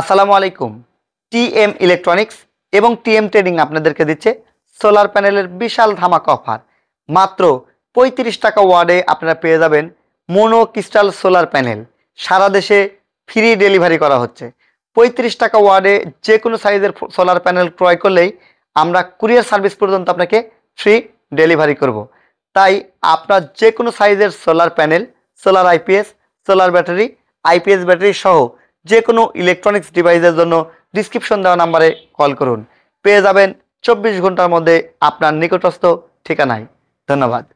আসসালামু আলাইকুম T M electronics এবং টি এম ট্রেডিং আপনাদেরকে দিচ্ছে সোলার প্যানেলের বিশাল ধামাকা অফার মাত্র পঁয়ত্রিশ টাকা ওয়ার্ডে আপনারা পেয়ে যাবেন মোনো ক্রিস্টাল সোলার প্যানেল সারা দেশে ফ্রি ডেলিভারি করা হচ্ছে পঁয়ত্রিশ টাকা ওয়ার্ডে যে কোনো সাইজের সোলার প্যানেল ক্রয় করলেই আমরা কুরিয়ার সার্ভিস পর্যন্ত আপনাকে ফ্রি ডেলিভারি করব। তাই আপনার যে কোনো সাইজের solar panel solar IPS solar battery IPS battery সহ যে কোনো ইলেকট্রনিক্স ডিভাইসের জন্য ডিসক্রিপশন দেওয়া নাম্বারে কল করুন পেয়ে যাবেন চব্বিশ ঘন্টার মধ্যে আপনার নিকটস্থ ঠিকানায় ধন্যবাদ